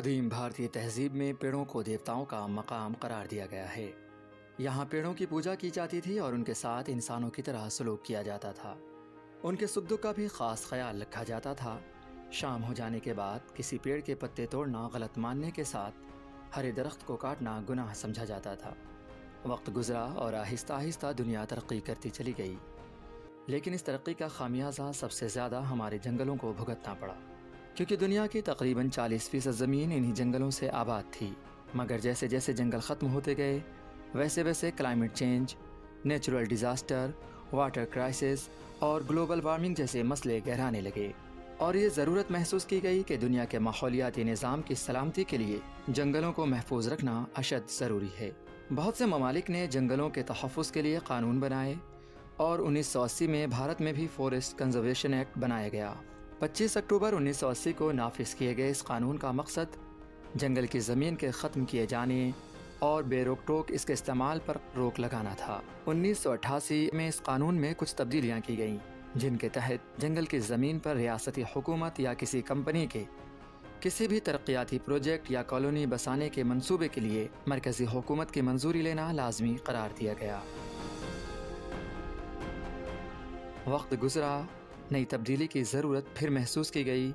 कदीम भारतीय तहजीब में पेड़ों को देवताओं का मकाम करार दिया गया है यहाँ पेड़ों की पूजा की जाती थी और उनके साथ इंसानों की तरह सलूक किया जाता था उनके सुख दुख का भी खास ख्याल रखा जाता था शाम हो जाने के बाद किसी पेड़ के पत्ते तोड़ना गलत मानने के साथ हरे दरख्त को काटना गुनाह समझा जाता था वक्त गुजरा और आहिस्ता आहिस्ता दुनिया तरक्की करती चली गई लेकिन इस तरक्की का खामियाजा सबसे ज़्यादा हमारे जंगलों को भुगतना पड़ा क्योंकि दुनिया की तकरीबन 40 फीसद ज़मीन इन्हीं जंगलों से आबाद थी मगर जैसे जैसे जंगल ख़त्म होते गए वैसे वैसे climate change natural disaster water crisis और ग्लोबल वार्मिंग जैसे मसले गहराने लगे और ये ज़रूरत महसूस की गई कि दुनिया के माहौलियाती निज़ाम की सलामती के लिए जंगलों को महफूज रखना अशद ज़रूरी है बहुत से ममालिक ने जंगलों के तहफ़ के लिए कानून बनाए और 1980 में भारत में भी फॉरेस्ट कंजर्वेशन एक्ट बनाया गया 25 अक्टूबर 1980 को नाफिज किए गए इस कानून का मकसद जंगल की ज़मीन के ख़त्म किए जाने और बेरोक टोक इसके इस्तेमाल पर रोक लगाना था उन्नीस में इस कानून में कुछ तब्दीलियाँ की गईं जिनके तहत जंगल की ज़मीन पर रियासती हुकूमत या किसी कंपनी के किसी भी तरक्याती प्रोजेक्ट या कॉलोनी बसाने के मंसूबे के लिए मरकज़ी हुकूमत की मंजूरी लेना लाजमी करार दिया गया वक्त गुजरा नई तब्दीली की ज़रूरत फिर महसूस की गई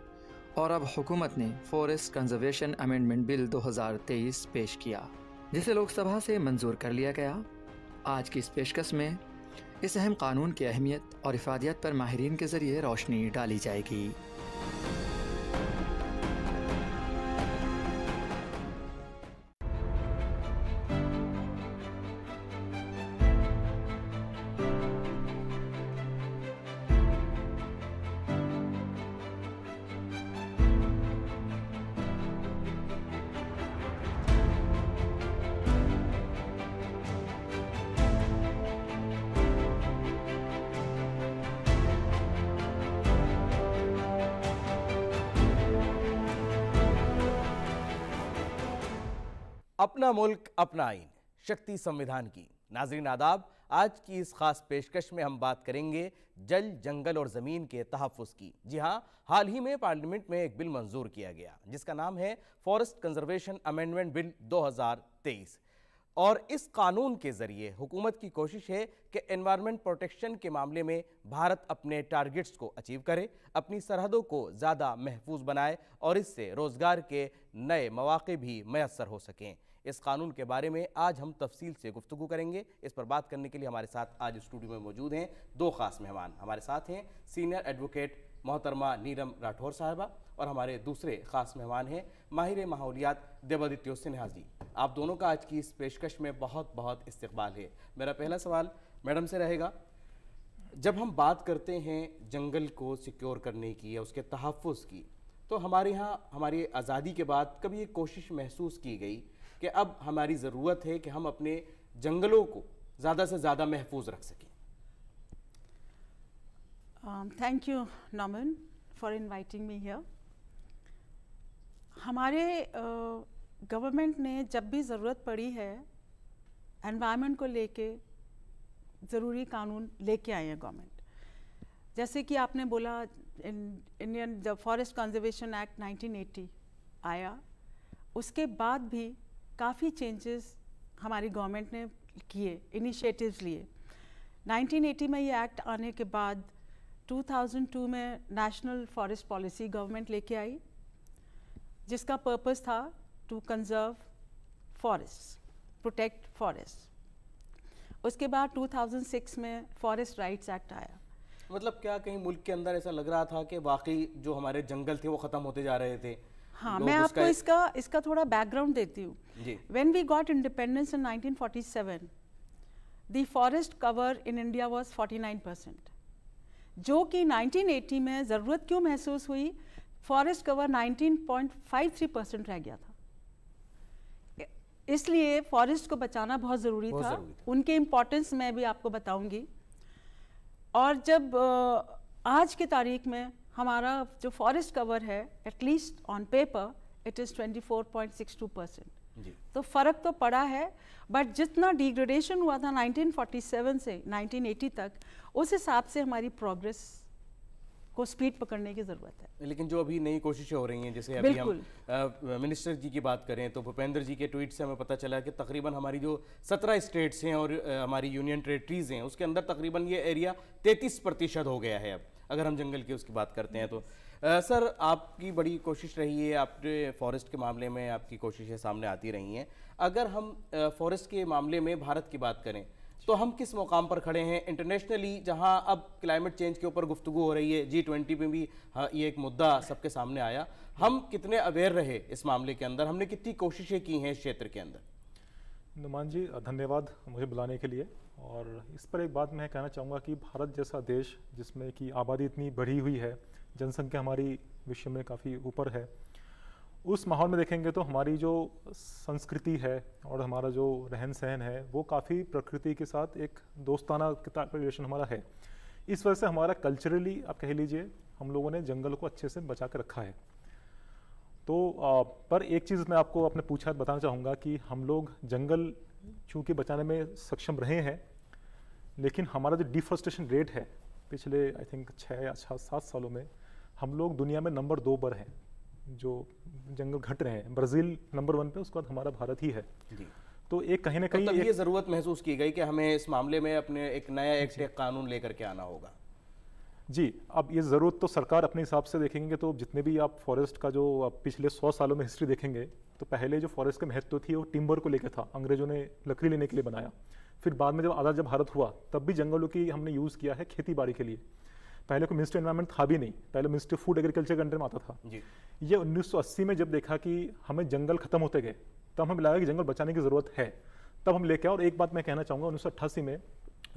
और अब हुकूमत ने फॉरेस्ट कंजर्वेशन अमेंडमेंट बिल 2023 पेश किया जिसे लोकसभा से मंजूर कर लिया गया आज की इस पेशकश में इस अहम कानून की अहमियत और इफादियत पर माहरीन के ज़रिए रोशनी डाली जाएगी अपना मुल्क अपना आइन शक्ति संविधान की नाजरीन आदाब आज की इस खास पेशकश में हम बात करेंगे जल जंगल और ज़मीन के तहफ़ की जी हाँ हाल ही में पार्लियामेंट में एक बिल मंजूर किया गया जिसका नाम है फॉरेस्ट कंजर्वेशन अमेंडमेंट बिल 2023 और इस कानून के ज़रिए हुकूमत की कोशिश है कि एनवायरनमेंट प्रोटेक्शन के मामले में भारत अपने टारगेट्स को अचीव करे अपनी सरहदों को ज़्यादा महफूज बनाए और इससे रोज़गार के नए मौाक़े भी मैसर हो सकें इस कानून के बारे में आज हम तफसील से गुफ्तु करेंगे इस पर बात करने के लिए हमारे साथ आज स्टूडियो में मौजूद हैं दो खास मेहमान हमारे साथ हैं सीनियर एडवोकेट मोहतरमा नीरम राठौर साहबा और हमारे दूसरे खास मेहमान हैं माहिर माहौलियात देवादित्य सिन्हा जी आप दोनों का आज की इस पेशकश में बहुत बहुत इस्तबाल है मेरा पहला सवाल मैडम से रहेगा जब हम बात करते हैं जंगल को सिक्योर करने की या उसके तहफ़ की तो हमारे यहाँ हमारी आज़ादी के बाद कभी ये कोशिश महसूस की गई कि अब हमारी ज़रूरत है कि हम अपने जंगलों को ज़्यादा से ज़्यादा महफूज रख सकें thank you Naman for inviting me here हमारे गवर्नमेंट uh, ने जब भी ज़रूरत पड़ी है एनवायरनमेंट को लेके ज़रूरी कानून लेके आए हैं गवर्नमेंट जैसे कि आपने बोला Indian the forest conservation act 1980 आया उसके बाद भी काफ़ी चेंजेस हमारी गवर्नमेंट ने किए इनिशिएटिव्स लिए 1980 में ये एक्ट आने के बाद 2002 में नेशनल फॉरेस्ट पॉलिसी गवर्नमेंट लेके आई जिसका पर्पस था to conserve forest protect forest उसके बाद 2006 में फॉरेस्ट राइट्स एक्ट आया मतलब क्या कहीं मुल्क के अंदर ऐसा लग रहा था कि वाकई जो हमारे जंगल थे वो ख़त्म होते जा रहे थे हाँ मैं आपको इसका इसका थोड़ा बैकग्राउंड देती हूँ when we got independence in 1947 the forest cover in India was 49 percent जो कि 1980 में ज़रूरत क्यों महसूस हुई फॉरेस्ट कवर 19.53 परसेंट रह गया था इसलिए फॉरेस्ट को बचाना बहुत ज़रूरी था।, था उनके इम्पोर्टेंस मैं भी आपको बताऊंगी और जब आज की तारीख में हमारा जो फॉरेस्ट कवर है at least on paper it is 24.62 percent तो फ़र्क तो पड़ा है बट जितना डिग्रेडेशन हुआ था 1947 से 1980 तक उस हिसाब से हमारी प्रोग्रेस को स्पीड पकड़ने की ज़रूरत है लेकिन जो अभी नई कोशिशें हो रही हैं जैसे अभी हम आ, मिनिस्टर जी की बात करें तो भूपेंद्र जी के ट्वीट से हमें पता चला कि तकरीबन हमारी जो सत्रह स्टेट्स हैं और आ, हमारी यूनियन टेरेटरीज हैं उसके अंदर तकरीबन ये एरिया तैतीस प्रतिशत हो गया है अब अगर हम जंगल की उसकी बात करते हैं तो आ, सर आपकी बड़ी कोशिश रही है आपके फॉरेस्ट के मामले में आपकी कोशिशें सामने आती रही हैं अगर हम फॉरेस्ट के मामले में भारत की बात करें तो हम किस मुकाम पर खड़े हैं इंटरनेशनली जहां अब क्लाइमेट चेंज के ऊपर गुफ्तु हो रही है जी ट्वेंटी में भी हाँ, ये एक मुद्दा सबके सामने आया हम कितने अवेयर रहे इस मामले के अंदर हमने कितनी कोशिशें की हैं इस क्षेत्र के अंदर नुमान जी धन्यवाद मुझे बुलाने के लिए और इस पर एक बात मैं कहना चाहूँगा कि भारत जैसा देश जिसमें कि आबादी इतनी बढ़ी हुई है जनसंख्या हमारी विश्व में काफ़ी ऊपर है उस माहौल में देखेंगे तो हमारी जो संस्कृति है और हमारा जो रहन सहन है वो काफ़ी प्रकृति के साथ एक दोस्ताना रिलेशन हमारा है इस वजह से हमारा कल्चरली आप कह लीजिए हम लोगों ने जंगल को अच्छे से बचा कर रखा है तो आ, पर एक चीज़ मैं आपको आपने पूछा बताना चाहूँगा कि हम लोग जंगल चूँकि बचाने में सक्षम रहे हैं लेकिन हमारा जो डिफॉरस्टेशन रेट है पिछले आई थिंक छः या छः सात सालों में हम लोग दुनिया में नंबर दो पर हैं जो जंगल घट रहे हैं ब्राज़ील नंबर वन पे उसके बाद हमारा भारत ही है जी तो एक कहीं ना तो कहीं ये ज़रूरत महसूस की गई कि हमें इस मामले में अपने एक नया एक्ट एक कानून लेकर के आना होगा जी अब ये ज़रूरत तो सरकार अपने हिसाब से देखेंगे तो जितने भी आप फॉरेस्ट का जो पिछले सौ सालों में हिस्ट्री देखेंगे तो पहले जो फॉरेस्ट का महत्व थी वो टिम्बर को लेकर था अंग्रेजों ने लकड़ी लेने के लिए बनाया फिर बाद में जब आज़ाद जब भारत हुआ तब भी जंगलों की हमने यूज़ किया है खेती बाड़ी के लिए पहले को मिनिस्ट्री एनवायरमेंट था भी नहीं पहले मिनिस्ट्री फूड एग्रीकल्चर कंट्री में आता था जी। ये 1980 में जब देखा कि हमें जंगल खत्म होते गए तब हमें लगा कि जंगल बचाने की ज़रूरत है तब हम लेके आए और एक बात मैं कहना चाहूँगा उन्नीस में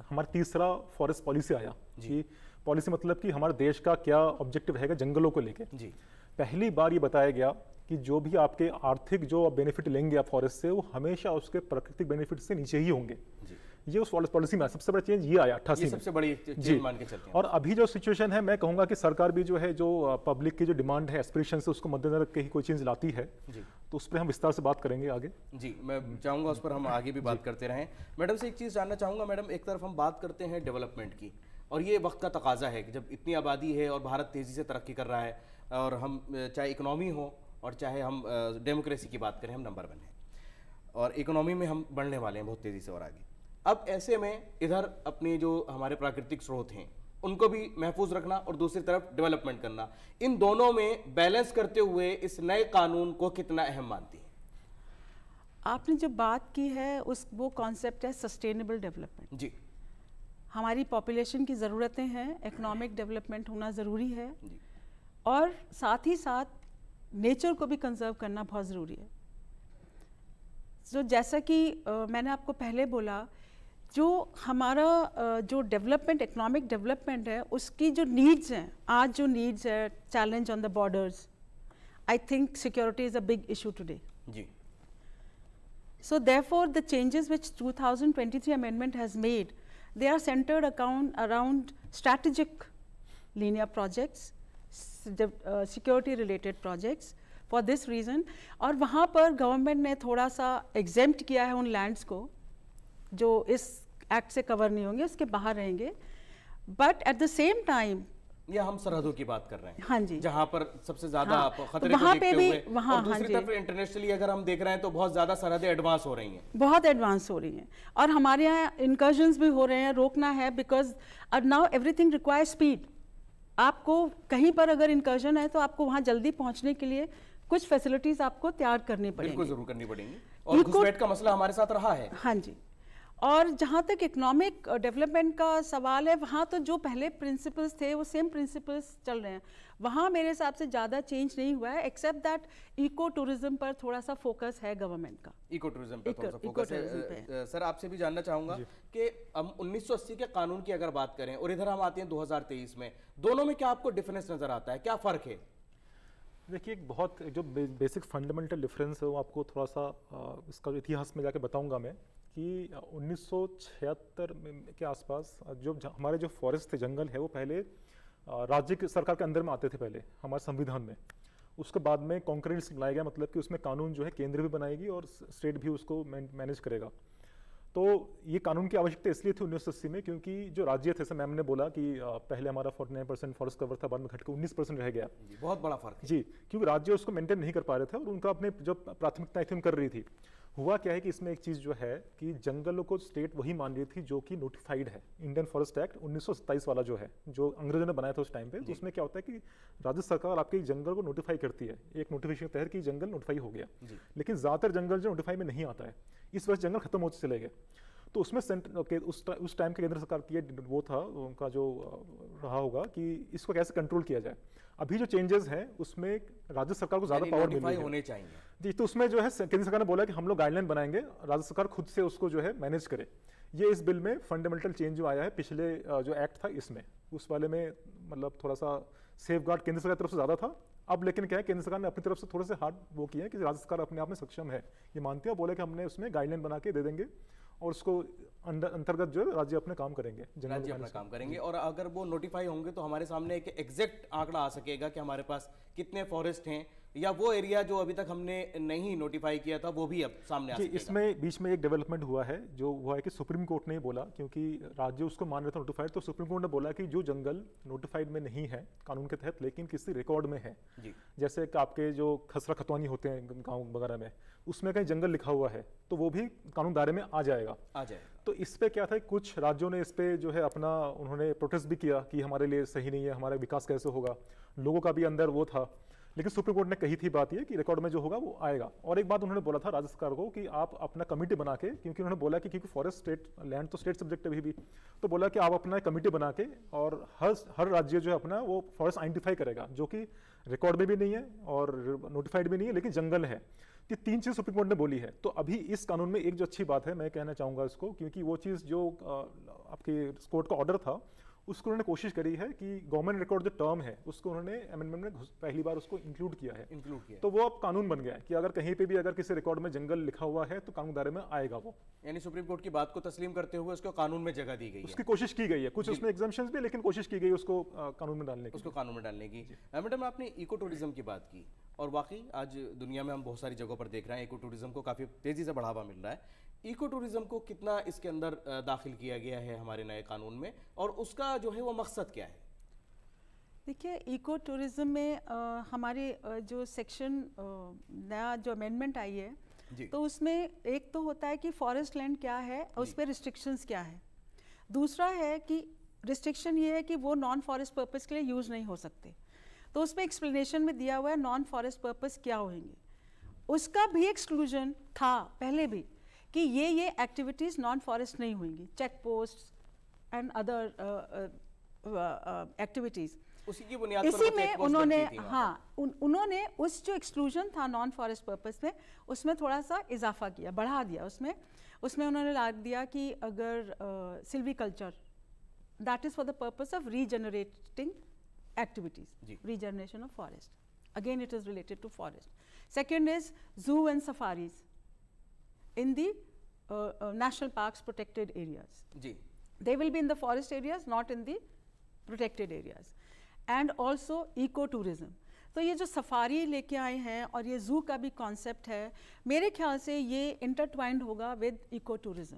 हमारा तीसरा फॉरेस्ट पॉलिसी आया जी पॉलिसी मतलब कि हमारे देश का क्या ऑब्जेक्टिव रहेगा जंगलों को लेकर जी पहली बार ये बताया गया कि जो भी आपके आर्थिक जो बेनिफिट लेंगे आप फॉरेस्ट से वो हमेशा उसके प्राकृतिक बेनिफिट से नीचे ही होंगे ये उस फॉरेस्ट पॉलिसी में सबसे बड़ा चेंज ये आया अट्ठासी सबसे बड़ी जी मान के चलते हैं और अभी जो सिचुएशन है मैं कहूंगा कि सरकार भी जो है जो पब्लिक की जो डिमांड है एस्पिरेशन से उसको मद्देनजर रख के ही कोई चेंज लाती है जी तो उस पर हम विस्तार से बात करेंगे आगे जी मैं चाहूंगा उस पर हम आगे भी बात करते रहें मैडम से एक चीज़ जानना चाहूंगा मैडम एक तरफ हम बात करते हैं डेवलपमेंट की और ये वक्त का तकाजा है कि जब इतनी आबादी है और भारत तेज़ी से तरक्की कर रहा है और हम चाहे इकोनॉमी हो और चाहे हम डेमोक्रेसी की बात करें हम नंबर वन हैं और इकोनॉमी में हम बढ़ने वाले हैं बहुत तेज़ी से और आगे अब ऐसे में इधर अपने जो हमारे प्राकृतिक स्रोत हैं उनको भी महफूज रखना और दूसरी तरफ डेवलपमेंट करना इन दोनों में बैलेंस करते हुए इस नए कानून को कितना अहम मानती है आपने जो बात की है उस वो कॉन्सेप्ट है सस्टेनेबल डेवलपमेंट जी हमारी पॉपुलेशन की ज़रूरतें हैं इकोनॉमिक डेवलपमेंट होना ज़रूरी है जी और साथ ही साथ नेचर को भी कंजर्व करना बहुत ज़रूरी है जो जैसा कि uh, मैंने आपको पहले बोला जो हमारा uh, जो डेवलपमेंट इकोनॉमिक डेवलपमेंट है उसकी जो नीड्स हैं आज जो नीड्स है challenge on the borders I think security is a big issue today जी changes which two thousand twenty 2023 amendment has made they are centred account around strategic linear projects security related projects for this reason और वहाँ पर government ने थोड़ा सा exempt किया है उन लैंड्स को जो इस एक्ट से कवर नहीं होंगे उसके बाहर रहेंगे but at the same time या हम सरहदों की बात कर रहे हैं हाँ जी जहाँ पर सबसे ज्यादा हाँ, तो खतरे वहाँ पे भी वहाँ हाँ दूसरी हाँ तरफ इंटरनेशनली अगर हम देख रहे हैं तो बहुत ज्यादा सरहदें एडवांस हो रही हैं बहुत एडवांस हो रही हैं और हमारे यहाँ इनकर्जन भी हो रहे हैं रोकना है because now everything require speed आपको कहीं पर अगर इंकर्जन है तो आपको वहां जल्दी पहुंचने के लिए कुछ फैसिलिटीज आपको तैयार करनी पड़ेगी जरूर करनी पड़ेगी और घुसपैठ का मसला हमारे साथ रहा है हाँ जी और जहाँ तक इकोनॉमिक डेवलपमेंट uh, का सवाल है वहाँ तो जो पहले प्रिंसिपल्स थे वो सेम प्रिंसिपल्स चल रहे हैं वहाँ मेरे हिसाब से ज़्यादा चेंज नहीं हुआ है एक्सेप्ट दैट इको टूरिज्म पर थोड़ा सा फोकस है गवर्नमेंट का इको टूरिज्म पर थोड़ा सा फोकस है सर आपसे भी जानना चाहूँगा कि हम उन्नीस के कानून की अगर बात करें और इधर हम आते हैं दो में दोनों में क्या आपको डिफरेंस नज़र आता है क्या फ़र्क है देखिए एक बहुत जो बेसिक फंडामेंटल डिफरेंस है वो आपको थोड़ा सा इसका इतिहास में जाके बताऊंगा मैं कि 1976 के आसपास जो हमारे जो फॉरेस्ट थे जंगल है वो पहले राज्य की सरकार के अंदर में आते थे पहले हमारे संविधान में उसके बाद में कॉन्क्रीट लाया गया मतलब कि उसमें कानून जो है केंद्र भी बनाएगी और स्टेट भी उसको मैनेज करेगा तो ये कानून की आवश्यकता इसलिए थी उन्नीस सौ में क्योंकि जो राज्य थे मैम ने बोला कि पहले हमारा 49 परसेंट फॉरेस्ट कवर था बाद में घटकर 19 परसेंट रह गया बहुत बड़ा फर्क जी क्योंकि राज्य उसको मेंटेन नहीं कर पा रहे थे और उनका अपने जो प्राथमिकताएं थी कर रही थी हुआ क्या है कि इसमें एक चीज़ जो है कि जंगलों को स्टेट वही मान रही थी जो कि नोटिफाइड है इंडियन फॉरेस्ट एक्ट उन्नीस वाला जो है जो अंग्रेजों ने बनाया था उस टाइम पे तो उसमें क्या होता है कि राज्य सरकार आपके जंगल को नोटिफाई करती है एक नोटिफिकेशन के तहत कि जंगल नोटिफाई हो गया लेकिन ज़्यादातर जंगल जो नोटिफाई में नहीं आता है इस वजह जंगल खत्म होते चले गए तो उसमें सेंट्र उस उस टाइम के केंद्र सरकार की वो था उनका जो रहा होगा कि इसको कैसे कंट्रोल किया जाए अभी जो चेंजेस हैं उसमें राज्य सरकार को ज्यादा पावर मिली होने चाहिए जी तो उसमें जो है केंद्र सरकार ने बोला कि हम लोग गाइडलाइन बनाएंगे राज्य सरकार खुद से उसको जो है मैनेज करे ये इस बिल में फंडामेंटल चेंज जो आया है पिछले जो एक्ट था इसमें उस वाले में मतलब थोड़ा सा सेफ गार्ड केंद्र सरकार की तरफ से ज़्यादा था अब लेकिन क्या है केंद्र सरकार ने अपनी तरफ से थोड़े से हार्ड वो किए हैं कि राज्य सरकार अपने आप में सक्षम है ये मानते हैं बोले कि हमने उसमें गाइडलाइन बना के दे देंगे और उसको अंतर्गत जो है राज्य अपने काम करेंगे राज्य अपना काम करेंगे और अगर वो नोटिफाई होंगे तो हमारे सामने एक एग्जैक्ट आंकड़ा आ सकेगा कि हमारे पास कितने फॉरेस्ट हैं या वो एरिया जो अभी तक हमने नहीं नोटिफाई किया था वो भी अब सामने आ इसमें बीच में एक डेवलपमेंट हुआ है जो हुआ है कि सुप्रीम कोर्ट ने बोला क्योंकि राज्य उसको मान रहे थे नोटिफाइड तो सुप्रीम कोर्ट ने बोला कि जो जंगल नोटिफाइड में नहीं है कानून के तहत लेकिन किसी रिकॉर्ड में है जी। जैसे आपके जो खसरा खतवानी होते हैं गाँव वगैरह में उसमें कहीं जंगल लिखा हुआ है तो वो भी कानून दायरे में आ जाएगा आ जाएगा तो इस पर क्या था कुछ राज्यों ने इस पर जो है अपना उन्होंने प्रोटेस्ट भी किया कि हमारे लिए सही नहीं है हमारा विकास कैसे होगा लोगों का भी अंदर वो था लेकिन सुप्रीम कोर्ट ने कही थी बात ये कि रिकॉर्ड में जो होगा वो आएगा और एक बात उन्होंने बोला था राज्य सरकार को कि आप अपना कमेटी बना के क्योंकि उन्होंने बोला कि क्योंकि फॉरेस्ट स्टेट लैंड तो स्टेट सब्जेक्ट है अभी भी तो बोला कि आप अपना कमेटी बना के और हर हर राज्य जो है अपना वो फॉरेस्ट आइडेंटिफाई करेगा जो कि रिकॉर्ड में भी नहीं है और नोटिफाइड भी नहीं है लेकिन जंगल है ये तीन चीज़ सुप्रीम कोर्ट ने बोली है तो अभी इस कानून में एक जो अच्छी बात है मैं कहना चाहूँगा इसको क्योंकि वो चीज़ जो आपके कोर्ट का ऑर्डर था उसको उन्होंने कोशिश करी है कि गवर्नमेंट रिकॉर्ड जो टर्म है उसको उन्होंने अमेंडमेंट में पहली बार उसको इंक्लूड किया है इंक्लूड किया तो वो अब कानून बन गया है कि अगर कहीं पे भी अगर किसी रिकॉर्ड में जंगल लिखा हुआ है तो कानून दायरे में आएगा वो यानी सुप्रीम कोर्ट की बात को तस्लीम करते हुए उसको कानून में जगह दी गई उसकी कोशिश की गई है कुछ उसमें एग्जामेशन भी लेकिन कोशिश की गई उसको कानून में डालने की उसको कानून में डालने की मैडम आपने इको टूरिज्म की बात की और वाकई आज दुनिया में हम बहुत सारी जगहों पर देख रहे हैं इको टूरिज्म को काफ़ी तेज़ी से बढ़ावा मिल रहा है इको टूरिज्म को कितना इसके अंदर दाखिल किया गया है हमारे नए कानून में और उसका जो है वो मकसद क्या है देखिए इको टूरिज्म में आ, हमारे जो सेक्शन नया जो अमेंडमेंट आई है तो उसमें एक तो होता है कि फॉरेस्ट लैंड क्या है और उस पर रिस्ट्रिक्शंस क्या है दूसरा है कि रिस्ट्रिक्शन ये है कि वो नॉन फॉरेस्ट पर्पज़ के लिए यूज़ नहीं हो सकते तो उसमें एक्सप्लेनेशन में दिया हुआ है नॉन फॉरेस्ट पर्पज़ क्या होंगे उसका भी एक्सक्लूजन था पहले भी कि ये ये एक्टिविटीज़ नॉन फॉरेस्ट नहीं होंगी check post and other activities उसी की बुनियाद इसी में उन्होंने हाँ उन, उन्होंने उस जो एक्सक्लूजन था नॉन फॉरेस्ट पर्पस में उसमें थोड़ा सा इजाफा किया बढ़ा दिया उसमें उसमें उन्होंने ला दिया कि अगर silviculture that is for the purpose of regenerating activities regeneration of forest again it is related to forest second is zoo and safaris in the uh, uh, national parks protected areas. Ji. They will be in the forest areas, not in the protected areas. And also eco-tourism. तो ये जो safari लेके आए हैं और ये जू का भी कॉन्सेप्ट है मेरे ख्याल से ये इंटरट्वाइंड होगा विद इको टूरिज्म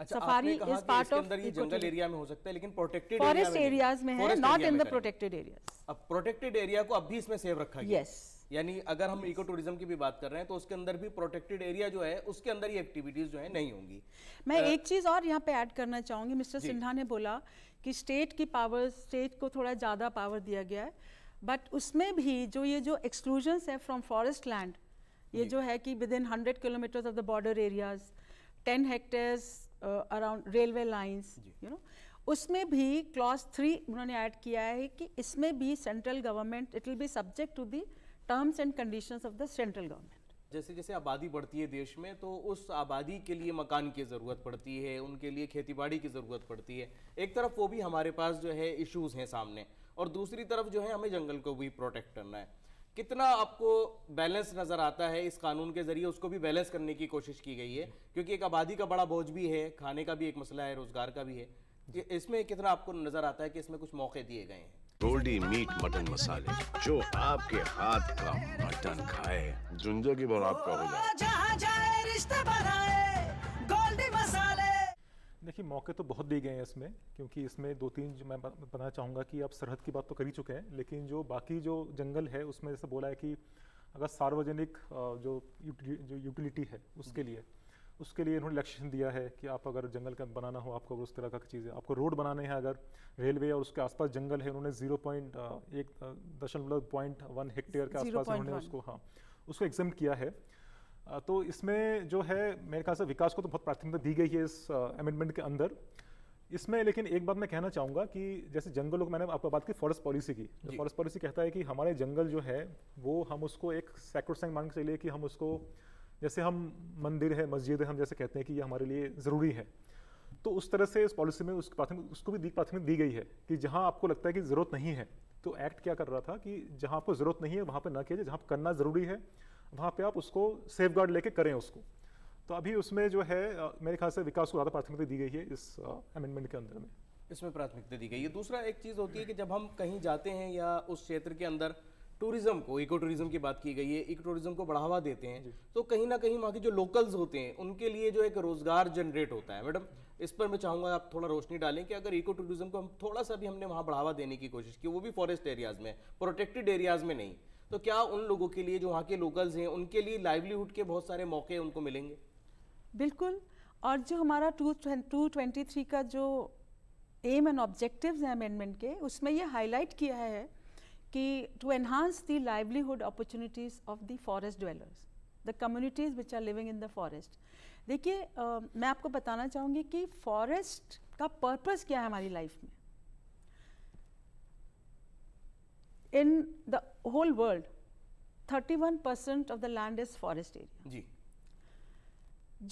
अच्छा, सफारी इज पार्ट ऑफ जंगल एरिया में हो सकता है लेकिन प्रोटेक्टेड फॉरेस्ट एरियाज में है not in the protected areas अब प्रोटेक्टेड एरिया को अब भी इसमें सेव रखा गया yes. यानी अगर हम इको टूरिज्म की भी बात कर रहे हैं तो उसके अंदर भी प्रोटेक्टेड एरिया जो है उसके अंदर ही एक्टिविटीज जो है नहीं होंगी मैं एक चीज और यहाँ पे ऐड करना चाहूंगी मिस्टर सिन्हा ने बोला कि स्टेट की पावर स्टेट को थोड़ा ज्यादा पावर दिया गया है बट उसमें भी जो ये जो एक्सक्लूजन्स है फ्रॉम फॉरेस्ट लैंड ये जो है कि within hundred kilometres of the border areas ten hectares around railway lines you know उसमें भी क्लॉज थ्री उन्होंने ऐड किया है कि इसमें भी central government it will be subject to the terms and conditions of the central government जैसे जैसे आबादी बढ़ती है देश में तो उस आबादी के लिए मकान की ज़रूरत पड़ती है उनके लिए खेतीबाड़ी की ज़रूरत पड़ती है एक तरफ वो भी हमारे पास जो है इश्यूज़ हैं सामने और दूसरी तरफ जो है हमें जंगल को भी प्रोटेक्ट करना है कितना आपको बैलेंस नज़र आता है इस कानून के ज़रिए उसको भी बैलेंस करने की कोशिश की गई है क्योंकि एक आबादी का बड़ा बोझ भी है खाने का भी एक मसला है रोज़गार का भी है इसमें कितना आपको नज़र आता है कि इसमें कुछ मौके दिए गए हैं गोल्डी मीट मटन मसाले जो आपके हाथ का मटन खाए की भर आपका हो जाए देखिए मौके तो बहुत दिए गए हैं इसमें क्योंकि इसमें दो तीन जो मैं बताना चाहूँगा कि आप सरहद की बात तो कर ही चुके हैं लेकिन जो बाकी जो जंगल है उसमें जैसे बोला है कि अगर सार्वजनिक जो यूटिलिटी है उसके लिए उसके लिए इन्होंने लक्ष्य दिया है कि आप अगर जंगल का बनाना हो आपको अगर उस तरह का चीज़ है आपको रोड बनाने हैं अगर रेलवे और उसके आसपास जंगल है उन्होंने जीरो पॉइंट एक दशमलव पॉइंट वन हेक्टेयर के आसपास उन्होंने उसको हाँ उसको एग्जाम किया है तो इसमें जो है मेरे ख्याल से विकास को तो बहुत प्राथमिकता दी गई है इस अमेंडमेंट के अंदर इसमें लेकिन एक बात मैं कहना चाहूँगा कि जैसे जंगलों को मैंने आपको बात की फॉरेस्ट पॉलिसी की फॉरेस्ट तो पॉलिसी कहता है कि हमारे जंगल जो है वो हम उसको एक सेक्रोसाइन मांग लिए कि हम उसको जैसे हम मंदिर है मस्जिद है हम जैसे कहते हैं कि ये हमारे लिए ज़रूरी है तो उस तरह से इस पॉलिसी में उस प्राथमिक उसको भी प्राथमिक दी गई है कि जहाँ आपको लगता है कि ज़रूरत नहीं है तो एक्ट क्या कर रहा था कि जहाँ आपको ज़रूरत नहीं है वहाँ पर ना किया जाए जहाँ करना ज़रूरी है वहाँ पर आप उसको सेफ गार्ड लेके करें उसको तो अभी उसमें जो है मेरे ख्याल से विकास को ज़्यादा प्राथमिकता दी गई है इस अमेंडमेंट के अंदर में इसमें प्राथमिकता दी गई है दूसरा एक चीज़ होती है कि जब हम कहीं जाते हैं या उस क्षेत्र के अंदर टूरिज्म को इको टूरिज्म की बात की गई है इको टूरिज्म को बढ़ावा देते हैं तो कहीं ना कहीं वहाँ के जो लोकल्स होते हैं उनके लिए जो एक रोजगार जनरेट होता है मैडम इस पर मैं चाहूँगा आप थोड़ा रोशनी डालें कि अगर इको टूरिज्म को हम थोड़ा सा भी हमने वहाँ बढ़ावा देने की कोशिश की वो भी फॉरेस्ट एरियाज में प्रोटेक्टेड एरियाज में नहीं तो क्या उन लोगों के लिए जो वहाँ के लोकल्स हैं उनके लिए लाइवलीहुड के बहुत सारे मौके उनको मिलेंगे बिल्कुल और जो हमारा टू टू ट्वेंटी थ्री का जो एम एंड ऑब्जेक्टिव्स हैं अमेंडमेंट के उसमें ये हाईलाइट किया है कि to enhance the livelihood opportunities of the forest dwellers, the communities which are living in the forest देखिए मैं आपको बताना चाहूँगी कि फॉरेस्ट का पर्पस क्या है हमारी लाइफ में in the whole world 31 percent of the land is forest area जी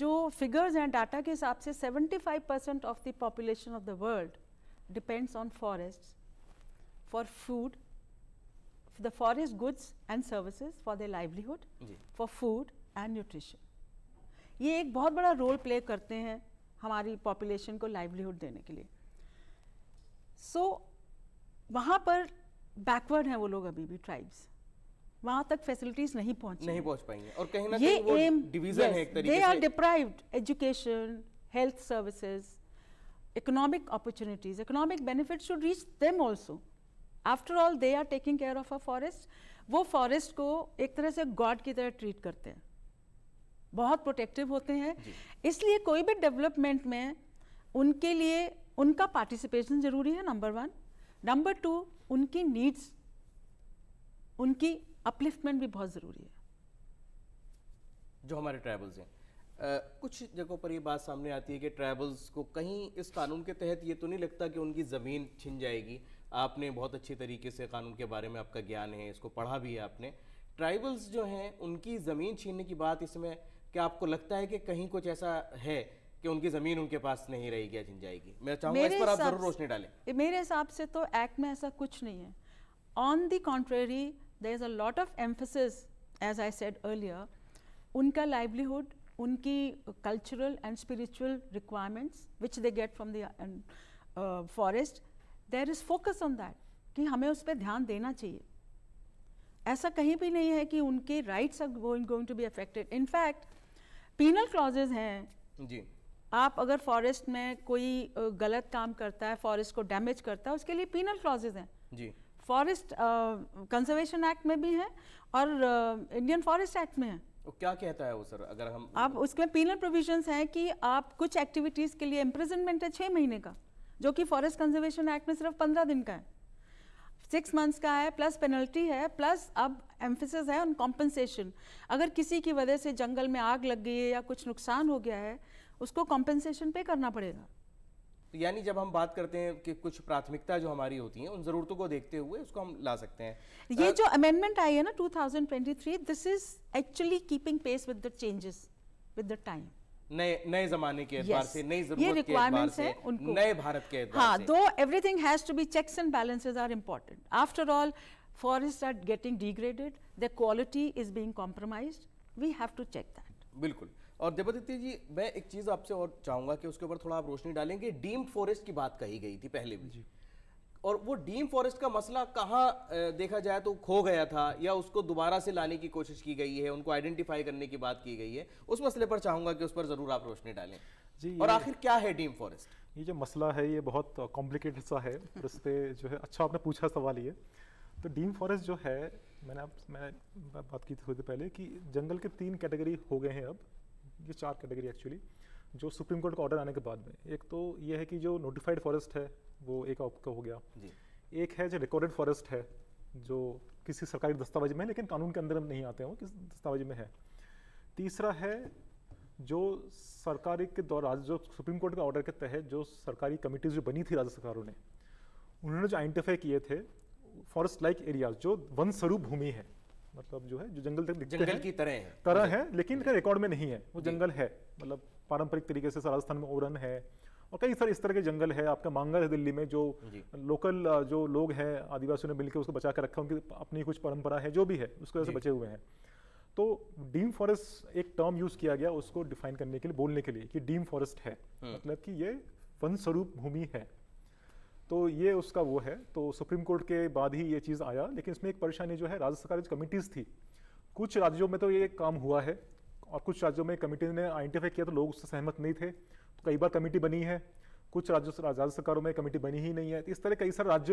जो फिगर्स हैं डाटा के हिसाब से 75 percent of the population of the world depends on forest for food the forest goods and services for their livelihood for food and nutrition ये एक बहुत बड़ा रोल प्ले करते हैं हमारी पॉपुलेशन को लाइवलीहुड देने के लिए सो so, वहाँ पर बैकवर्ड हैं वो लोग अभी भी ट्राइब्स वहाँ तक फैसिलिटीज नहीं पहुँच नहीं पहुँच पाएंगे और कहीं ना ये एम डिवीजन yes, है एक तरीके they are deprived education health services economic opportunities economic benefit should reach them also after all they are taking care of a forest वो फॉरेस्ट को एक तरह से गॉड की तरह ट्रीट करते हैं बहुत प्रोटेक्टिव होते हैं इसलिए कोई भी डेवलपमेंट में उनके लिए उनका पार्टिसिपेशन ज़रूरी है नंबर वन नंबर टू उनकी नीड्स उनकी अपलिफ्टमेंट भी बहुत ज़रूरी है जो हमारे ट्राइबल्स हैं कुछ जगहों पर ये बात सामने आती है कि ट्राइबल्स को कहीं इस कानून के तहत ये तो नहीं लगता कि उनकी ज़मीन छिन जाएगी आपने बहुत अच्छे तरीके से कानून के बारे में आपका ज्ञान है इसको पढ़ा भी है आपने ट्राइबल्स जो हैं उनकी ज़मीन छीनने की बात इसमें क्या आपको लगता है कि कहीं कुछ ऐसा है कि उनकी जमीन उनके पास नहीं रहेगी या छिन जाएगी मैं चाहूंगा इस पर आप जरूर रोशनी डालें मेरे हिसाब से तो एक्ट में ऐसा कुछ नहीं है on the contrary there is a lot of emphasis as I said earlier उनका लाइवलीहुड उनकी cultural and spiritual requirements which they get from the forest there is focus on that कि हमें उस पर ध्यान देना चाहिए ऐसा कहीं भी नहीं है कि उनके rights are going going to be affected in fact penal clauses हैं जी आप अगर फॉरेस्ट में कोई गलत काम करता है फॉरेस्ट को डैमेज करता है उसके लिए पीनल क्लॉजेज हैं जी फॉरेस्ट कंजर्वेशन एक्ट में भी है और इंडियन फॉरेस्ट एक्ट में है तो क्या कहता है वो सर अगर हम आप उसमें पीनल प्रोविजंस हैं कि आप कुछ एक्टिविटीज़ के लिए इम्प्रिजनमेंट है छः महीने का जो कि फॉरेस्ट कंजर्वेशन एक्ट में सिर्फ पंद्रह दिन का है सिक्स मंथ्स का है प्लस पेनल्टी है प्लस अब एम्फिसिस है ऑन कॉम्पनसेशन अगर किसी की वजह से जंगल में आग लग गई है या कुछ नुकसान हो गया है उसको कॉम्पनसेशन पे करना पड़ेगा तो यानी जब हम बात करते हैं कि कुछ प्राथमिकता जो हमारी होती है उन ज़रूरतों को देखते हुए उसको हम ला सकते हैं ये जो अमेंडमेंट आई है ना 2023 this is actually keeping pace with the changes with the time नए नए जमाने के एतबार से नई जरूरत के एतबार से नए भारत के एतबार हाँ, से दो everything has to be checks and balances are important after all forest are getting degraded the quality is being compromised we have to check that बिल्कुल और देवादित्य जी मैं एक चीज आपसे और चाहूंगा कि उसके ऊपर थोड़ा आप रोशनी डालेंगे डीम्ड फॉरेस्ट की बात कही गई थी पहले भी जी. और वो डीम फॉरेस्ट का मसला कहाँ देखा जाए तो खो गया था या उसको दोबारा से लाने की कोशिश की गई है उनको आइडेंटिफाई करने की बात की गई है उस मसले पर चाहूँगा कि उस पर ज़रूर आप रोशनी डालें जी और आखिर क्या है डीम फॉरेस्ट ये जो मसला है ये बहुत कॉम्प्लिकेटेड सा है उस पर जो है अच्छा आपने पूछा सवाल ये तो डीम फॉरेस्ट जो है मैंने आप मैंने बात की थोड़ी देर पहले कि जंगल के तीन कैटेगरी हो गए हैं अब ये चार कैटेगरी एक्चुअली जो सुप्रीम कोर्ट का ऑर्डर आने के बाद में एक तो ये है कि जो नोटिफाइड फॉरेस्ट है वो एक आपका हो गया जी एक है जो रिकॉर्डेड फॉरेस्ट है जो किसी सरकारी दस्तावेज में लेकिन कानून के अंदर नहीं आते हैं वो किस दस्तावेज में है तीसरा है जो सरकारी के दौरान जो सुप्रीम कोर्ट के ऑर्डर के तहत जो सरकारी कमिटीज जो बनी थी राज्य सरकारों ने उन्होंने जो आइडेंटिफाई किए थे फॉरेस्ट लाइक एरियाज जो वन स्वरूप भूमि है मतलब जो है जो जंगल तक दिखते जंगल की तरह है तरह है लेकिन रिकॉर्ड में नहीं है वो जंगल है मतलब पारंपरिक तरीके से राजस्थान में ओरन है और कई सारे इस तरह के जंगल है आपका मांगल है दिल्ली में जो लोकल जो लोग हैं आदिवासियों ने मिलकर उसको बचा कर रखा उनकी अपनी कुछ परंपरा है जो भी है उसको ऐसे बचे हुए हैं तो डीम फॉरेस्ट एक टर्म यूज किया गया उसको डिफाइन करने के लिए बोलने के लिए कि डीम फॉरेस्ट है हम्म। मतलब कि ये वन स्वरूप भूमि है तो ये उसका वो है तो सुप्रीम कोर्ट के बाद ही ये चीज़ आया लेकिन इसमें एक परेशानी जो है राज्य सरकार की कमिटीज़ थी कुछ राज्यों में तो ये काम हुआ है और कुछ राज्यों में कमिटी ने आइडेंटिफाई किया तो लोग उससे सहमत नहीं थे कई बार कमेटी बनी है कुछ राज्य राज्य सरकारों में कमेटी बनी ही नहीं है इस तरह कई सारे राज्य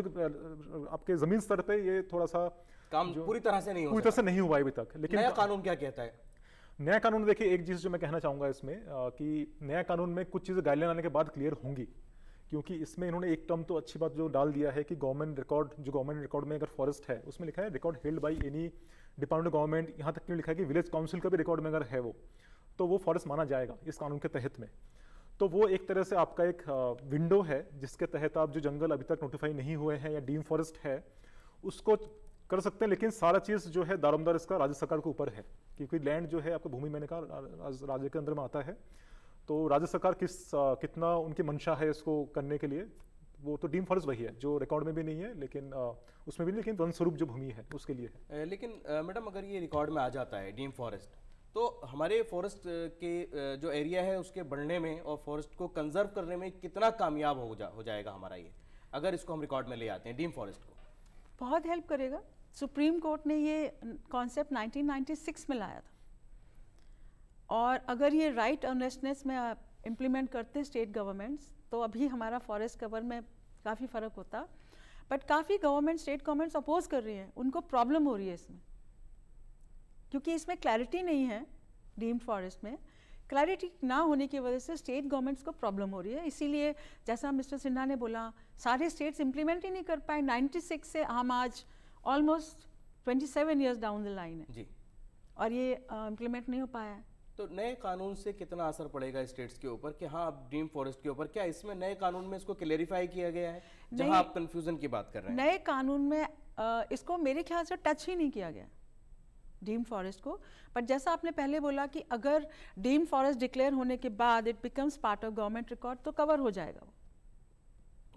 आपके जमीन स्तर पे ये थोड़ा सा काम पूरी तरह से नहीं पूरी तरह से नहीं हुआ अभी तक लेकिन नया कानून क्या कहता है नया कानून देखिए एक चीज़ जो मैं कहना चाहूंगा इसमें कि नया कानून में कुछ चीज़ें गाइडलाइन आने के बाद क्लियर होंगी क्योंकि इसमें इन्होंने एक टर्म तो अच्छी बात जो डाल दिया है कि गवर्नमेंट रिकॉर्ड जो गवर्नमेंट रिकॉर्ड में अगर फॉरेस्ट है उसमें लिखा है record held by any department of government यहाँ तक क्यों लिखा है कि विलेज काउंसिल का भी रिकॉर्ड में अगर है वो तो वो फॉरेस्ट माना जाएगा इस कानून के तहत में तो वो एक तरह से आपका एक विंडो है जिसके तहत आप जो जंगल अभी तक नोटिफाई नहीं हुए हैं या डीम फॉरेस्ट है उसको कर सकते हैं लेकिन सारा चीज़ जो है दारोमदार इसका राज्य सरकार के ऊपर है क्योंकि लैंड जो है आपको भूमि मैंने कहा राज्य के अंदर में आता है तो राज्य सरकार किस आ, कितना उनकी मंशा है इसको करने के लिए वो तो डीम फॉरेस्ट वही है जो रिकॉर्ड में भी नहीं है लेकिन आ, उसमें भी लेकिन वन स्वरूप जो भूमि है उसके लिए है लेकिन मैडम अगर ये रिकॉर्ड में आ जाता है डीम फॉरेस्ट तो हमारे फॉरेस्ट के जो एरिया है उसके बढ़ने में और फॉरेस्ट को कंजर्व करने में कितना कामयाब हो जा हो जाएगा हमारा ये अगर इसको हम रिकॉर्ड में ले आते हैं डीम फॉरेस्ट को बहुत हेल्प करेगा सुप्रीम कोर्ट ने ये कॉन्सेप्ट 1996 में लाया था और अगर ये राइट ऑननेसनेस में इम्प्लीमेंट करते स्टेट गवर्नमेंट्स तो अभी हमारा फॉरेस्ट कवर में काफ़ी फ़र्क होता बट काफ़ी गवर्नमेंट स्टेट गवर्नमेंट्स अपोज कर रही हैं उनको प्रॉब्लम हो रही है इसमें क्योंकि इसमें क्लैरिटी नहीं है डीम्ड फॉरेस्ट में क्लैरिटी ना होने की वजह से स्टेट गवर्नमेंट्स को प्रॉब्लम हो रही है इसीलिए जैसा मिस्टर सिन्हा ने बोला सारे स्टेट्स इम्प्लीमेंट ही नहीं कर पाए 96 से हम आज almost 27 years down the line है जी और ये इम्प्लीमेंट uh, नहीं हो पाया है तो नए कानून से कितना असर पड़ेगा स्टेट्स के ऊपर कि हाँ अब डीम फॉरेस्ट के ऊपर क्या इसमें नए कानून में इसको क्लेरिफाई किया गया है जहाँ आप कंफ्यूजन की बात कर रहे हैं नए कानून में आ, इसको मेरे ख्याल से टच ही नहीं किया गया डीम फॉरेस्ट को बट जैसा आपने पहले बोला कि अगर डीम फॉरेस्ट डिक्लेयर होने के बाद it becomes part of government record तो कवर हो जाएगा वो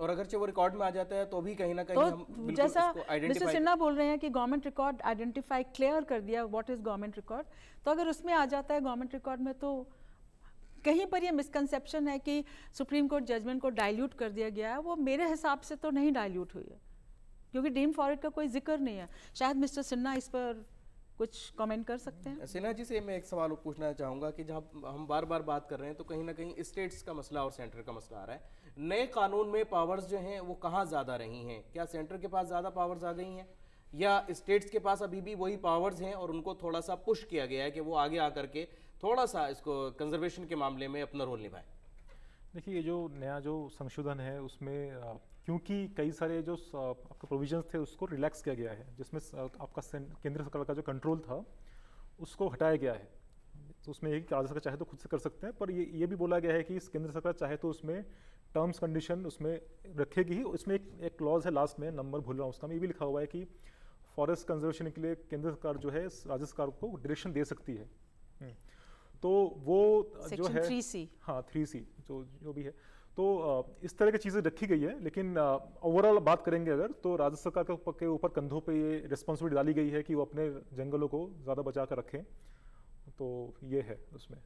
और अगर वो रिकॉर्ड में आ जाता है तो भी कहीं ना कहीं तो हम जैसा मिस्टर सिन्हा बोल रहे हैं कि गवर्नमेंट रिकॉर्ड आइडेंटिफाई क्लियर कर दिया व्हाट इज गवर्नमेंट रिकॉर्ड तो अगर उसमें आ जाता है गवर्नमेंट रिकॉर्ड में तो कहीं पर ये मिसकंसेप्शन है कि सुप्रीम कोर्ट जजमेंट को डाइल्यूट कर दिया गया है वो मेरे हिसाब से तो नहीं डाइल्यूट हुई है क्योंकि डीम फॉरेस्ट का कोई जिक्र नहीं है शायद मिस्टर सिन्हा इस पर कुछ कमेंट कर सकते हैं सिन्हा जी से मैं एक सवाल पूछना चाहूँगा कि जहाँ हम बार बार बात कर रहे हैं तो कहीं ना कहीं स्टेट्स का मसला और सेंटर का मसला आ रहा है नए कानून में पावर्स जो हैं वो कहाँ ज़्यादा रही हैं क्या सेंटर के पास ज़्यादा पावर्स आ गई हैं या स्टेट्स के पास अभी भी वही पावर्स हैं और उनको थोड़ा सा पुश किया गया है कि वो आगे आकर के थोड़ा सा इसको कंजर्वेशन के मामले में अपना रोल निभाएं देखिए ये जो नया जो संशोधन है उसमें क्योंकि कई सारे जो आपके प्रोविजंस थे उसको रिलैक्स किया गया है जिसमें आपका केंद्र सरकार का जो कंट्रोल था उसको हटाया गया है तो उसमें ये राज्य सरकार चाहे तो खुद से कर सकते हैं पर ये ये भी बोला गया है कि इस केंद्र सरकार चाहे तो उसमें टर्म्स कंडीशन उसमें रखेगी ही उसमें एक एक क्लॉज है लास्ट में नंबर भूल रहा हूँ उसका में ये भी लिखा हुआ है कि फॉरेस्ट कंजर्वेशन के लिए केंद्र सरकार जो है राज्य सरकार को डायरेक्शन दे सकती है हम्म। तो वो जो है थ्री सी हाँ थ्री सी जो जो भी है तो इस तरह की चीज़ें रखी गई है लेकिन ओवरऑल बात करेंगे अगर तो राज्य सरकार के ऊपर कंधों पे ये रिस्पॉन्सिबिलिटी डाली गई है कि वो अपने जंगलों को ज़्यादा बचा कर रखें तो ये है उसमें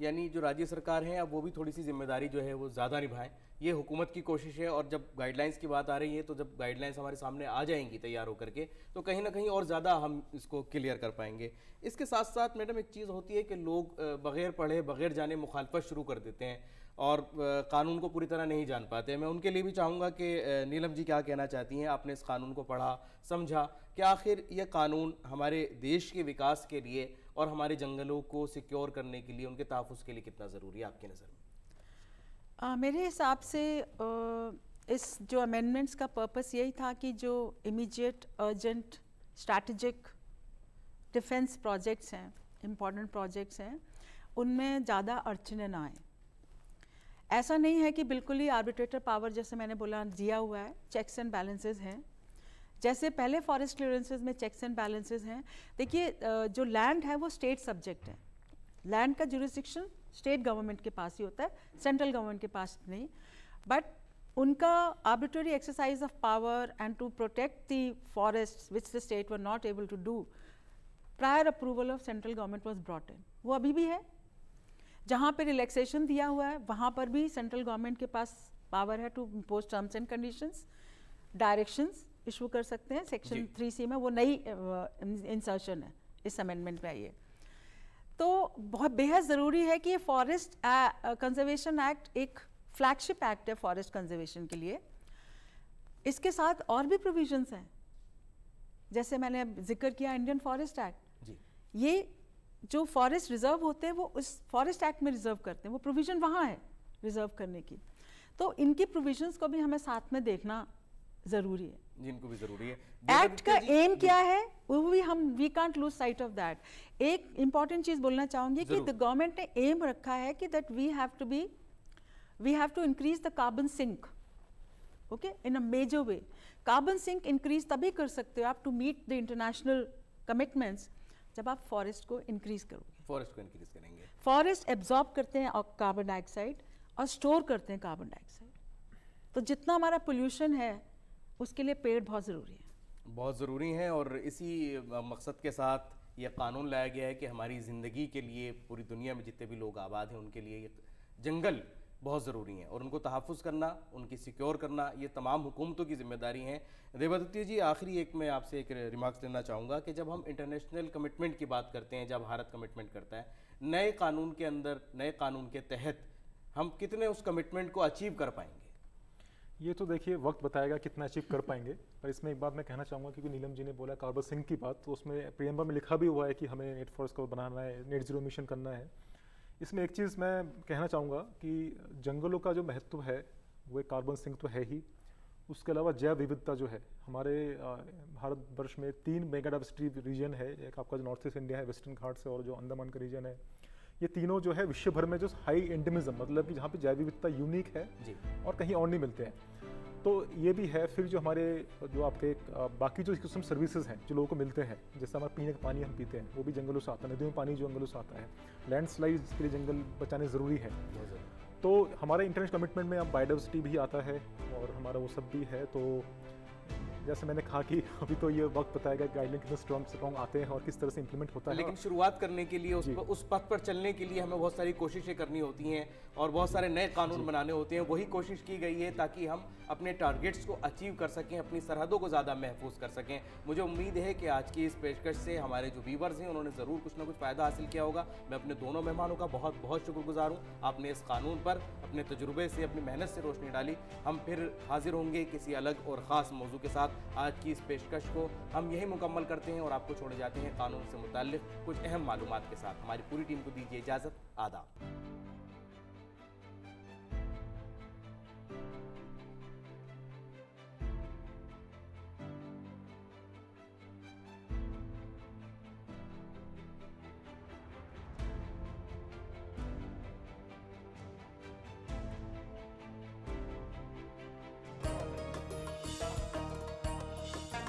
यानी जो राज्य सरकार है अब वो भी थोड़ी सी जिम्मेदारी जो है वो ज़्यादा निभाएं ये हुकूमत की कोशिश है और जब गाइडलाइंस की बात आ रही है तो जब गाइडलाइंस हमारे सामने आ जाएंगी तैयार होकर के तो कहीं ना कहीं और ज़्यादा हम इसको क्लियर कर पाएंगे इसके साथ साथ मैडम एक चीज़ होती है कि लोग बगैर पढ़े बगैर जाने मुखालफत शुरू कर देते हैं और कानून को पूरी तरह नहीं जान पाते मैं उनके लिए भी चाहूँगा कि नीलम जी क्या कहना चाहती हैं आपने इस कानून को पढ़ा समझा कि आखिर ये कानून हमारे देश के विकास के लिए और हमारे जंगलों को सिक्योर करने के लिए उनके तहफ़ के लिए कितना ज़रूरी है आपकी नज़र में आ, मेरे हिसाब से इस जो अमेंडमेंट्स का पर्पस यही था कि जो immediate urgent strategic defence projects हैं इम्पॉर्टेंट प्रोजेक्ट्स हैं उनमें ज़्यादा अड़चने ना आए ऐसा नहीं है कि बिल्कुल ही आर्बिट्रेटर पावर जैसे मैंने बोला दिया हुआ है चेक्स एंड बैलेंसेज हैं जैसे पहले फॉरेस्ट क्लियरेंसेज में चेक्स एंड बैलेंसेज हैं देखिए जो लैंड है वो स्टेट सब्जेक्ट है लैंड का जुरिस्डिक्शन स्टेट गवर्नमेंट के पास ही होता है सेंट्रल गवर्नमेंट के पास नहीं बट उनका arbitrary exercise of power and to protect the forest which the state were not able to do prior approval of central government was brought in वो अभी भी है जहाँ पर रिलैक्सेशन दिया हुआ है वहाँ पर भी सेंट्रल गवर्नमेंट के पास पावर है to impose terms and conditions directions issue कर सकते हैं सेक्शन थ्री सी में वो नई इंसर्शन है इस अमेंडमेंट में आइए तो बहुत बेहद ज़रूरी है कि ये फॉरेस्ट कंजर्वेशन एक्ट एक फ्लैगशिप एक्ट है फॉरेस्ट कंजर्वेशन के लिए इसके साथ और भी प्रोविजंस हैं जैसे मैंने जिक्र किया इंडियन फॉरेस्ट एक्ट ये जो फॉरेस्ट रिजर्व होते हैं वो उस फॉरेस्ट एक्ट में रिजर्व करते हैं वो प्रोविज़न वहाँ है रिजर्व करने की तो इनकी प्रोविजंस को भी हमें साथ में देखना जरूरी है जिनको भी जरूरी है एक्ट का एम क्या है वो भी हम we can't lose sight of that एक इंपॉर्टेंट चीज बोलना चाहूंगी कि द गवर्नमेंट ने एम रखा है कि that we have to be we have to increase the carbon sink okay in a major way carbon sink increase तभी कर सकते हो आप to meet the international commitments जब आप फॉरेस्ट को इंक्रीज करोगे फॉरेस्ट को इंक्रीज करेंगे फॉरेस्ट एब्जॉर्ब करते हैं कार्बन डाइऑक्साइड और स्टोर करते हैं कार्बन डाइऑक्साइड तो जितना हमारा पोल्यूशन है उसके लिए पेड़ बहुत ज़रूरी है बहुत ज़रूरी है और इसी मकसद के साथ ये कानून लाया गया है कि हमारी ज़िंदगी के लिए पूरी दुनिया में जितने भी लोग आबाद हैं उनके लिए जंगल बहुत ज़रूरी हैं और उनको तहफ़ करना उनकी सिक्योर करना ये तमाम हुकूमतों की जिम्मेदारी हैं देवादत्य जी आखिरी एक मैं आपसे एक रिमार्क्स देना चाहूँगा कि जब हम इंटरनेशनल कमिटमेंट की बात करते हैं जब भारत कमिटमेंट करता है नए कानून के अंदर नए कानून के तहत हम कितने उस कमिटमेंट को अचीव कर पाएंगे ये तो देखिए वक्त बताएगा कितना अचीव कर पाएंगे पर इसमें एक बात मैं कहना चाहूँगा क्योंकि नीलम जी ने बोला कार्बर सिंह की बात तो उसमें प्रियम्बा में लिखा भी हुआ है कि हमें नेट फोर्स को बनाना है नेट जीरो मिशन करना है इसमें एक चीज़ मैं कहना चाहूँगा कि जंगलों का जो महत्व है वो एक कार्बन सिंक तो है ही उसके अलावा जैव विविधता जो है हमारे भारतवर्ष में तीन मेगा डाइवर्सिटी रीजन है एक आपका जो नॉर्थ ईस्ट इंडिया है वेस्टर्न घाट से और जो अंडमान का रीजन है ये तीनों जो है विश्व भर में जो हाई एंडमिज्म मतलब कि जहाँ पे जैव विविधता यूनिक है और कहीं और नहीं मिलते हैं तो ये भी है फिर जो हमारे जो आपके बाकी जो किस्म सर्विसेज हैं जो लोगों को मिलते हैं जैसे हमारे पीने का पानी हम पीते हैं वो भी जंगलों से आता है नदियों में पानी जंगलों से आता है लैंडस्लाइड के लिए जंगल बचाने ज़रूरी है तो हमारे इंटरनेशनल कमिटमेंट में अब बायोडाइवर्सिटी भी आता है और हमारा वो सब भी है तो जैसे मैंने कहा कि अभी तो ये वक्त बताएगा गाइडलाइन कितने स्ट्रॉन्ग स्ट्रॉन्ग आते हैं और किस तरह से इम्प्लीमेंट होता है लेकिन शुरुआत करने के लिए उस, उस पथ पर चलने के लिए हमें बहुत सारी कोशिशें करनी होती हैं और बहुत सारे नए कानून बनाने होते हैं वही कोशिश की गई है ताकि हम अपने टारगेट्स को अचीव कर सकें अपनी सरहदों को ज़्यादा महफूज कर सकें मुझे उम्मीद है कि आज की इस पेशकश से हमारे जो व्यूवर्स हैं उन्होंने ज़रूर कुछ ना कुछ फ़ायदा हासिल किया होगा मैं अपने दोनों मेहमानों का बहुत बहुत शुक्रगुजार हूँ आपने इस कानून पर अपने तजुर्बे से अपनी मेहनत से रोशनी डाली हम फिर हाजिर होंगे किसी अलग और ख़ास मौजू के साथ आज की इस पेशकश को हम यही मुकम्मल करते हैं और आपको छोड़े जाते हैं कानून से मुतल कुछ अहम मालूम के साथ हमारी पूरी टीम को दीजिए इजाज़त आदाब